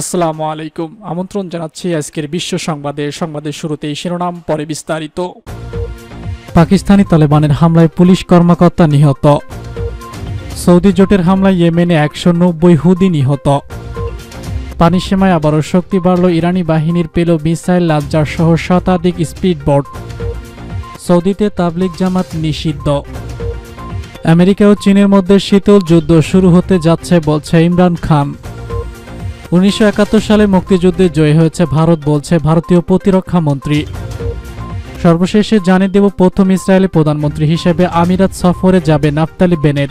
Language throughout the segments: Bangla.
আসসালামু আলাইকুম আমন্ত্রণ জানাচ্ছি আজকের বিশ্ব সংবাদে সংবাদের শুরুতেই শিরোনাম পরে বিস্তারিত পাকিস্তানি তালেবানের হামলায় পুলিশ কর্মকর্তা নিহত সৌদি জোটের হামলায় ইয়েমেনে একশো নব্বই হুদি নিহত পানিসীমায় আবারও শক্তি বাড়ল ইরানি বাহিনীর পেল মিসাইল লাজ্জার সহ শতাধিক স্পিডবোট সৌদিতে তাবলিক জামাত নিষিদ্ধ আমেরিকা ও চীনের মধ্যে শীতল যুদ্ধ শুরু হতে যাচ্ছে বলছে ইমরান খান উনিশশো সালে মুক্তিযুদ্ধে জয়ী হয়েছে ভারত বলছে ভারতীয় প্রতিরক্ষা মন্ত্রী সর্বশেষে জানিয়ে দেব প্রথম ইসরায়েলের প্রধানমন্ত্রী হিসেবে আমিরাত সফরে যাবে নাফতালি বেনেট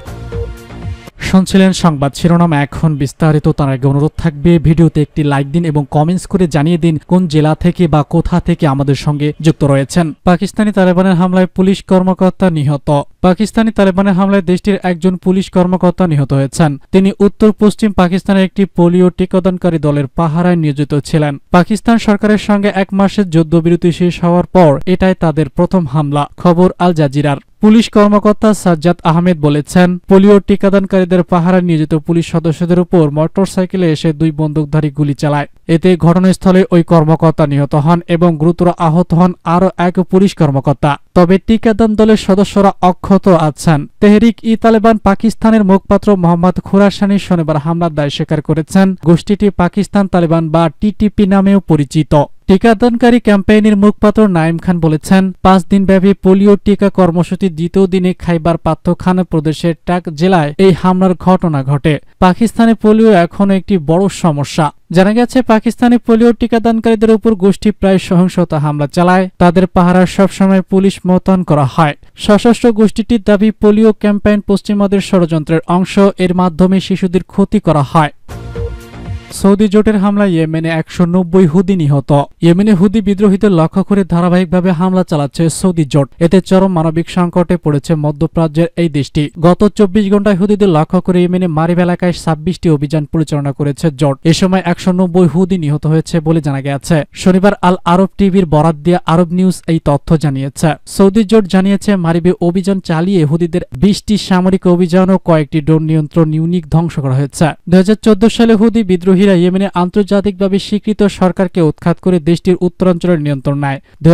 শুনছিলেন সংবাদ শিরোনাম এখন বিস্তারিত তার আগে অনুরোধ থাকবে ভিডিওতে একটি লাইক দিন এবং কমেন্টস করে জানিয়ে দিন কোন জেলা থেকে বা কোথা থেকে আমাদের সঙ্গে যুক্ত রয়েছেন পাকিস্তানি তালেবানের হামলায় পুলিশ কর্মকর্তা নিহত পাকিস্তানি তালেবানের হামলায় দেশটির একজন পুলিশ কর্মকর্তা নিহত হয়েছেন তিনি উত্তর পশ্চিম পাকিস্তানের একটি পোলিও টিকাদানকারী দলের পাহারায় নিয়োজিত ছিলেন পাকিস্তান সরকারের সঙ্গে এক মাসের যুদ্ধবিরতি শেষ হওয়ার পর এটাই তাদের প্রথম হামলা খবর আল জাজিরার পুলিশ কর্মকর্তা সাজ্জাদ আহমেদ বলেছেন পোলিও টিকাদানকারীদের পাহারা নিয়োজিত পুলিশ সদস্যদের উপর মোটরসাইকেলে এসে দুই বন্দুকধারী গুলি চালায় এতে ঘটনাস্থলে ওই কর্মকর্তা নিহত হন এবং গুরুতর আহত হন আরও এক পুলিশ কর্মকর্তা তবে টিকাদান দলের সদস্যরা অক্ষত আছেন তেহরিক ই তালেবান পাকিস্তানের মুখপাত্র মোহাম্মদ খুরাসানি শনিবার হামলার দায় স্বীকার করেছেন গোষ্ঠীটি পাকিস্তান তালেবান বা টিটিপি নামেও পরিচিত টিকাদানকারী ক্যাম্পেইনের মুখপাত্র নাইম খান বলেছেন পাঁচ দিনব্যাপী পোলিও টিকা কর্মসূচির দ্বিতীয় দিনে খাইবার পাত্রখান প্রদেশের টাক জেলায় এই হামলার ঘটনা ঘটে পাকিস্তানে পোলিও এখনও একটি বড় সমস্যা জানা গেছে পাকিস্তানি পোলিও টিকাদানকারীদের উপর গোষ্ঠী প্রায় সহিংসতা হামলা চালায় তাদের পাহারা সবসময় পুলিশ মোতায়েন করা হয় সশস্ত্র গোষ্ঠীটির দাবি পোলিও ক্যাম্পেইন পশ্চিমাদের ষড়যন্ত্রের অংশ এর মাধ্যমে শিশুদের ক্ষতি করা হয় সৌদি জোটের হামলায় ইয়েমেনে একশো নব্বই হুদি নিহত ইয়েমেনে হুদি বিদ্রোহীদের লক্ষ্য করে ধারাবাহিকভাবে হামলা চালাচ্ছে সৌদি জোট এতে চরম মানবিক সংকটে পড়েছে মধ্যপ্রাচ্যের এই দেশটি গত চব্বিশ ঘন্টায় হুদিদের লক্ষ্য করে ইয়েমেনে মারিব এলাকায় ছাব্বিশটি অভিযান পরিচালনা করেছে জোট এ সময় একশো নব্বই হুদি নিহত হয়েছে বলে জানা গেছে শনিবার আল আরব টিভির বরাদ দিয়ে আরব নিউজ এই তথ্য জানিয়েছে সৌদি জোট জানিয়েছে মারিবে অভিযান চালিয়ে হুদিদের বিশটি সামরিক অভিযান ও কয়েকটি ড্রোন নিয়ন্ত্রণ ইউনিক ধ্বংস করা হয়েছে দু সালে হুদি বিদ্রোহী হুতিরা ইয়েমেনে আন্তর্জাতিকভাবে স্বীকৃত সরকারকে উৎখাত করে দেশটির উত্তরাঞ্চলের নিয়ন্ত্রণ নেয় দু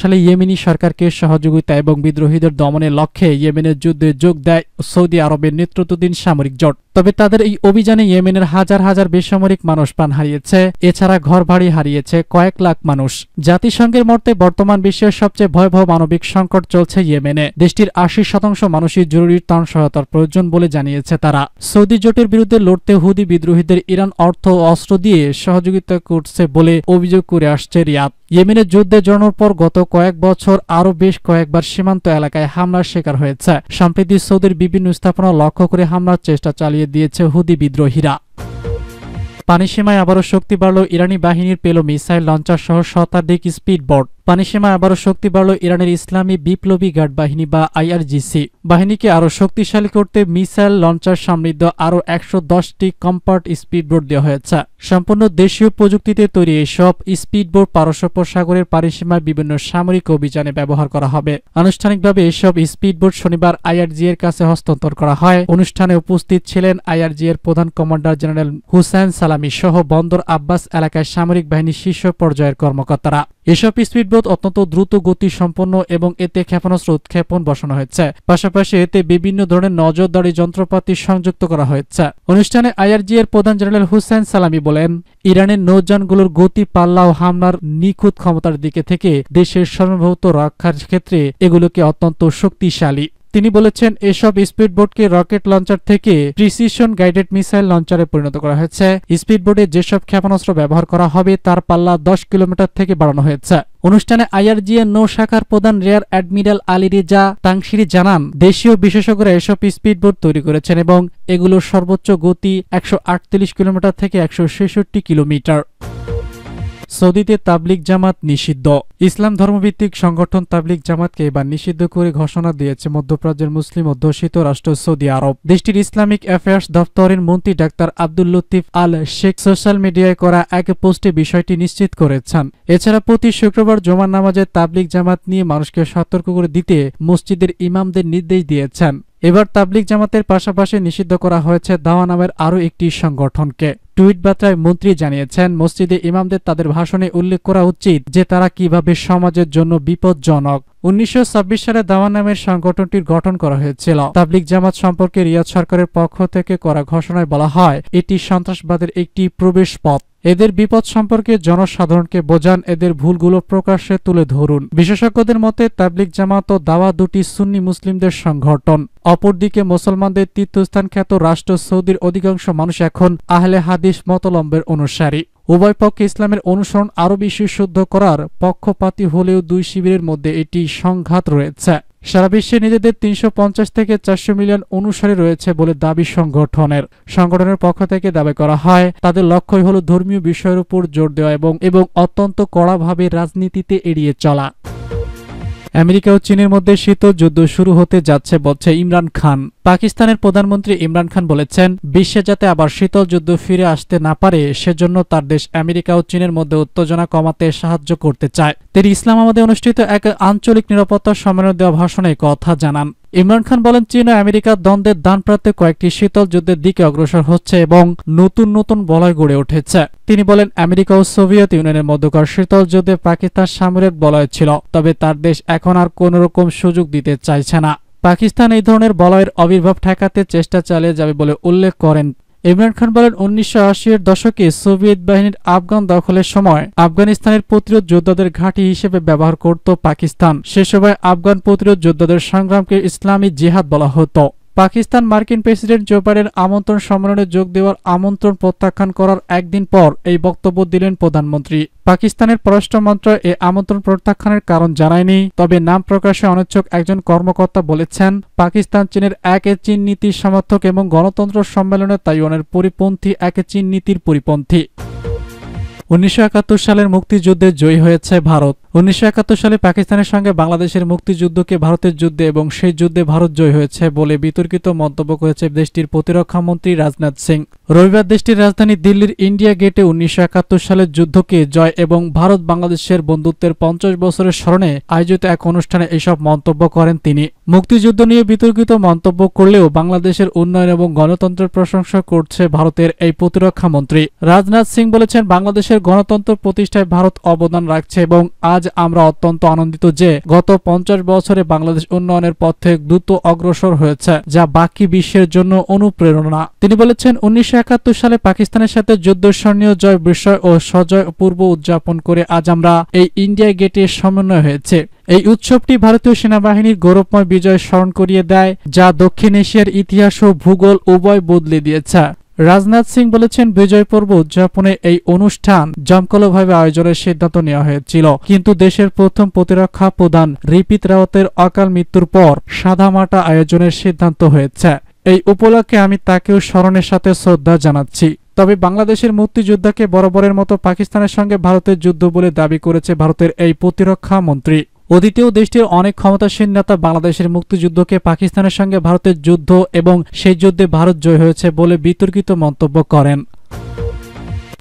সালে ইয়েমেনি সরকারকে সহযোগিতা এবং বিদ্রোহীদের দমনের লক্ষ্যে ইয়েমেনের যুদ্ধে যোগ দেয় সৌদি আরবের নেতৃত্বাধীন সামরিক জোট তবে তাদের এই অভিযানে ইয়েমেনের হাজার হাজার বেসামরিক মানুষ প্রাণ হারিয়েছে এছাড়া ঘর বাড়ি হারিয়েছে কয়েক লাখ মানুষ জাতিসংঘের মর্তে বর্তমান বিশ্বের সবচেয়ে ভয়াবহ মানবিক সংকট চলছে ইয়েমেনে দেশটির আশি শতাংশ মানুষই জরুরি ত্রাণ সহায়তার প্রয়োজন বলে জানিয়েছে তারা সৌদি জোটের বিরুদ্ধে লড়তে হুদি বিদ্রোহীদের ইরান অর্থ অস্ত্র দিয়ে সহযোগিতা করছে বলে অভিযোগ করে আসছে রিয়াদ ইয়েমেনে যুদ্ধে জড়ানোর পর গত কয়েক বছর আরও বেশ কয়েকবার সীমান্ত এলাকায় হামলার শিকার হয়েছে সম্প্রতি সৌদির বিভিন্ন স্থাপনা লক্ষ্য করে হামলার চেষ্টা চালিয়ে দিয়েছে হুদি বিদ্রোহীরা পানিসীমায় আবারও শক্তি বাড়ল ইরানি বাহিনীর পেল মিসাইল লঞ্চার সহ শতাধিক স্পিডবোট পানিসীমা আবারও শক্তি বাড়ল ইরানের ইসলামী বিপ্লবী গার্ড বাহিনী বা আইআরজিসি বাহিনীকে আরও শক্তিশালী করতে মিসাইল লঞ্চার সমৃদ্ধ আরও একশো দশটি কম্পার্ট স্পিডবোট দেওয়া হয়েছে সম্পূর্ণ দেশীয় প্রযুক্তিতে তৈরি এইসব স্পিডবোট পারস্য উপসাগরের পানিসীমার বিভিন্ন সামরিক অভিযানে ব্যবহার করা হবে আনুষ্ঠানিকভাবে এসব স্পিডবোট শনিবার আইআরজি এর কাছে হস্তান্তর করা হয় অনুষ্ঠানে উপস্থিত ছিলেন আইআরজি এর প্রধান কমান্ডার জেনারেল হুসেন সালামি সহ বন্দর আব্বাস এলাকায় সামরিক বাহিনীর শীর্ষ পর্যায়ের কর্মকর্তারা এসব স্পিডবোট গতিপথ অত্যন্ত দ্রুত গতি সম্পন্ন এবং এতে ক্ষেপণাস্ত্র উৎক্ষেপণ বসানো হয়েছে পাশাপাশি এতে বিভিন্ন ধরনের নজরদারি যন্ত্রপাতি সংযুক্ত করা হয়েছে অনুষ্ঠানে আইআরজি এর প্রধান জেনারেল হুসেন সালামি বলেন ইরানের নৌযানগুলোর গতি পাল্লা ও হামলার নিখুঁত ক্ষমতার দিকে থেকে দেশের সর্বভৌত রক্ষার ক্ষেত্রে এগুলোকে অত্যন্ত শক্তিশালী তিনি বলেছেন এসব স্পিড বোর্ডকে রকেট লঞ্চার থেকে প্রিসিশন গাইডেড মিসাইল লঞ্চারে পরিণত করা হয়েছে স্পিড বোর্ডে যেসব ক্ষেপণাস্ত্র ব্যবহার করা হবে তার পাল্লা দশ কিলোমিটার থেকে বাড়ানো হয়েছে অনুষ্ঠানে আইআরজিএ নৌ শাখার প্রধান rear admiral Ali Reza Tangsiri জানান দেশীয় বিশেষজ্ঞরা এসব স্পিড বোর্ড তৈরি করেছেন এবং এগুলোর সর্বোচ্চ গতি একশো কিলোমিটার থেকে একশো কিলোমিটার সৌদিতে তাবলিক জামাত নিষিদ্ধ ইসলাম ধর্মভিত্তিক সংগঠন তাবলিক জামাতকে এবার নিষিদ্ধ করে ঘোষণা দিয়েছে মধ্যপ্রাচ্যের মুসলিম অধ্যুষিত রাষ্ট্র সৌদি আরব দেশটির ইসলামিক অ্যাফেয়ার্স দপ্তরের মন্ত্রী doctor Abdul Latif Al Sheikh social মিডিয়ায় করা এক পোস্টে বিষয়টি নিশ্চিত করেছেন এছাড়া প্রতি শুক্রবার জমার নামাজে তাবলিক জামাত নিয়ে মানুষকে সতর্ক করে দিতে মসজিদের ইমামদের নির্দেশ দিয়েছেন এবার তাবলিক জামাতের পাশাপাশি নিষিদ্ধ করা হয়েছে দাওয়া নামের আরও একটি সংগঠনকে টুইট বার্তায় মন্ত্রী জানিয়েছেন মসজিদে ইমামদের তাদের ভাষণে উল্লেখ করা উচিত যে তারা কিভাবে সমাজের জন্য বিপজ্জনক উনিশশো সালে দাওয়া নামের সংগঠনটির গঠন করা হয়েছিল তাবলিক জামাত সম্পর্কে রিয়াদ সরকারের পক্ষ থেকে করা ঘোষণায় বলা হয় এটি সন্ত্রাসবাদের একটি প্রবেশ পথ এদের বিপদ সম্পর্কে জনসাধারণকে বোঝান এদের ভুলগুলো প্রকাশ্যে তুলে ধরুন বিশেষজ্ঞদের মতে তাবলিক জামাত ও দাওয়া দুটি সুন্নি মুসলিমদের সংগঠন অপরদিকে মুসলমানদের তীর্থস্থান খ্যাত রাষ্ট্র সৌদির অধিকাংশ মানুষ এখন আহলে হাদিস মতলম্বের অনুসারী উভয় পক্ষে ইসলামের অনুসরণ আরও বেশি শুদ্ধ করার পক্ষপাতী হলেও দুই শিবিরের মধ্যে এটি সংঘাত রয়েছে সারা বিশ্বে নিজেদের তিনশো থেকে চারশো মিলিয়ন অনুসারী রয়েছে বলে দাবি সংগঠনের সংগঠনের পক্ষ থেকে দাবি করা হয় তাদের লক্ষ্যই হল ধর্মীয় বিষয়ের উপর জোর দেওয়া এবং এবং অত্যন্ত কড়াভাবে রাজনীতিতে এড়িয়ে চলা আমেরিকা ও চীনের মধ্যে শীত যুদ্ধ শুরু হতে যাচ্ছে বলছে ইমরান খান পাকিস্তানের প্রধানমন্ত্রী ইমরান খান বলেছেন বিশ্বে যাতে আবার শীতল যুদ্ধ ফিরে আসতে না পারে সেজন্য তার দেশ আমেরিকা ও চীনের মধ্যে উত্তেজনা কমাতে সাহায্য করতে চায় তিনি ইসলামাবাদে অনুষ্ঠিত এক আঞ্চলিক নিরাপত্তা সম্মেলন দেওয়া ভাষণে কথা জানান ইমরান খান বলেন চীন ও আমেরিকার দ্বন্দ্বের দান প্রাপ্তে কয়েকটি শীতল যুদ্ধের দিকে অগ্রসর হচ্ছে এবং নতুন নতুন বলয় গড়ে উঠেছে তিনি বলেন আমেরিকা ও সোভিয়েত ইউনিয়নের মধ্যকার শীতল যুদ্ধে পাকিস্তান সামরিক বলয় ছিল তবে তার দেশ এখন আর রকম সুযোগ দিতে চাইছে না পাকিস্তান এই ধরনের বলয়ের আবির্ভাব ঠেকাতে চেষ্টা চালিয়ে যাবে বলে উল্লেখ করেন ইমরান খান বলেন উনিশশো এর দশকে সোভিয়েত বাহিনীর আফগান দখলের সময় আফগানিস্তানের প্রতিরোধ যোদ্ধাদের ঘাঁটি হিসেবে ব্যবহার করত পাকিস্তান সে সময় আফগান প্রতিরোধ যোদ্ধাদের সংগ্রামকে ইসলামী জিহাদ বলা হতো পাকিস্তান মার্কিন প্রেসিডেন্ট জো বাইডেন আমন্ত্রণ সম্মেলনে যোগ দেওয়ার আমন্ত্রণ প্রত্যাখ্যান করার একদিন পর এই বক্তব্য দিলেন প্রধানমন্ত্রী পাকিস্তানের পররাষ্ট্র মন্ত্রক এ আমন্ত্রণ প্রত্যাখ্যানের কারণ জানায়নি তবে নাম প্রকাশে অনিচ্ছুক একজন কর্মকর্তা বলেছেন পাকিস্তান চীনের একে চীন নীতির সমর্থক এবং গণতন্ত্র সম্মেলনে তাইওয়ানের পরিপন্থী একে চীন নীতির পরিপন্থী উনিশশো সালের মুক্তিযুদ্ধে জয়ী হয়েছে ভারত উনিশশো সালে পাকিস্তানের সঙ্গে বাংলাদেশের মুক্তিযুদ্ধকে ভারতের যুদ্ধে এবং সেই যুদ্ধে ভারত জয় হয়েছে বলে বিতর্কিত মন্তব্য করেছে দেশটির প্রতিরক্ষা মন্ত্রী রাজনাথ সিং রবিবার দেশটির রাজধানী দিল্লির ইন্ডিয়া গেটে উনিশশো সালের যুদ্ধকে জয় এবং ভারত বাংলাদেশের বন্ধুত্বের পঞ্চাশ বছরের স্মরণে আয়োজিত এক অনুষ্ঠানে এসব মন্তব্য করেন তিনি মুক্তিযুদ্ধ নিয়ে বিতর্কিত মন্তব্য করলেও বাংলাদেশের উন্নয়ন এবং গণতন্ত্রের প্রশংসা করছে ভারতের এই প্রতিরক্ষা মন্ত্রী রাজনাথ সিং বলেছেন বাংলাদেশের গণতন্ত্র প্রতিষ্ঠায় ভারত অবদান রাখছে এবং আজ কাজে আমরা অত্যন্ত আনন্দিত যে গত পঞ্চাশ বছরে বাংলাদেশ উন্নয়নের পথে দ্রুত অগ্রসর হয়েছে যা বাকি বিশ্বের জন্য অনুপ্রেরণা তিনি বলেছেন উনিশশো সালে পাকিস্তানের সাথে যুদ্ধ স্বর্ণীয় জয় বিষয় ও সজয় পূর্ব উদযাপন করে আজ আমরা এই ইন্ডিয়া গেটের সমন্বয় হয়েছে এই উৎসবটি ভারতীয় সেনাবাহিনীর গৌরবময় বিজয় স্মরণ করিয়ে দেয় যা দক্ষিণ এশিয়ার ইতিহাস ও ভূগোল উভয় বদলে দিয়েছে রাজনাথ সিং বলেছেন বিজয় পর্ব উদযাপনে এই অনুষ্ঠান জমকলভাবে আয়োজনের সিদ্ধান্ত নেওয়া হয়েছিল কিন্তু দেশের প্রথম প্রতিরক্ষা প্রধান রিপিত রাওয়াতের অকাল মৃত্যুর পর সাদামাটা আয়োজনের সিদ্ধান্ত হয়েছে এই উপলক্ষে আমি তাকেও স্মরণের সাথে শ্রদ্ধা জানাচ্ছি তবে বাংলাদেশের মুক্তিযোদ্ধাকে বরাবরের মতো পাকিস্তানের সঙ্গে ভারতের যুদ্ধ বলে দাবি করেছে ভারতের এই প্রতিরক্ষা মন্ত্রী অতীতেও দেশটির অনেক ক্ষমতাসীন নেতা বাংলাদেশের মুক্তিযুদ্ধকে পাকিস্তানের সঙ্গে ভারতের যুদ্ধ এবং সেই যুদ্ধে ভারত জয় হয়েছে বলে বিতর্কিত মন্তব্য করেন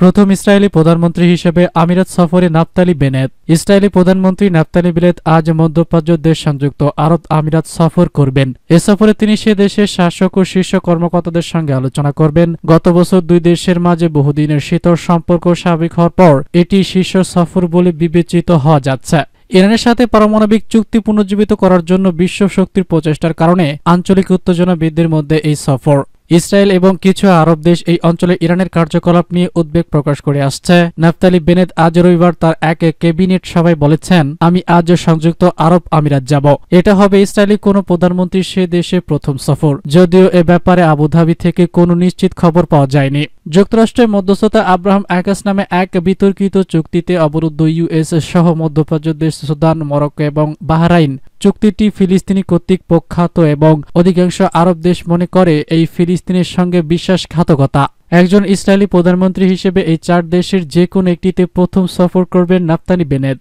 প্রথম ইসরায়েলি প্রধানমন্ত্রী হিসেবে আমিরাত সফরে নাপতালি বেনেত ইসরায়েলি প্রধানমন্ত্রী নাপতালি বেনেত আজ মধ্যপ্রাচ্য দেশ সংযুক্ত আরব আমিরাত সফর করবেন এ সফরে তিনি সে দেশের শাসক ও শীর্ষ কর্মকর্তাদের সঙ্গে আলোচনা করবেন গত বছর দুই দেশের মাঝে বহুদিনের শীতল সম্পর্ক স্বাভাবিক হওয়ার পর এটি শীর্ষ সফর বলে বিবেচিত হওয়া যাচ্ছে ইরানের সাথে পারমাণবিক চুক্তি পুনর্জীবিত করার জন্য বিশ্ব শক্তির প্রচেষ্টার কারণে আঞ্চলিক উত্তেজনা বৃদ্ধির মধ্যে এই সফর ইসরায়েল এবং কিছু আরব দেশ এই অঞ্চলে ইরানের কার্যকলাপ নিয়ে উদ্বেগ প্রকাশ করে আসছে নাফতালি বেনেদ আজ রবিবার তার এক ক্যাবিনেট সভায় বলেছেন আমি আজ সংযুক্ত আরব আমিরাত যাব এটা হবে ইসরায়েলি কোনো প্রধানমন্ত্রী সে দেশে প্রথম সফর যদিও এ ব্যাপারে আবুধাবি থেকে কোনো নিশ্চিত খবর পাওয়া যায়নি যুক্তরাষ্ট্রের মধ্যস্থতা আব্রাহাম আকাশ নামে এক বিতর্কিত চুক্তিতে অবরুদ্ধ ইউএস সহ মধ্যপ্রাচ্য দেশ সুদান মরক্কো এবং বাহরাইন চুক্তিটি ফিলিস্তিনি কর্তৃক প্রখ্যাত এবং অধিকাংশ আরব দেশ মনে করে এই ফিলিস্তিনের সঙ্গে বিশ্বাসঘাতকতা একজন ইসরায়েলি প্রধানমন্ত্রী হিসেবে এই চার দেশের যে কোনো একটিতে প্রথম সফর করবেন নাফতানি বেনেদ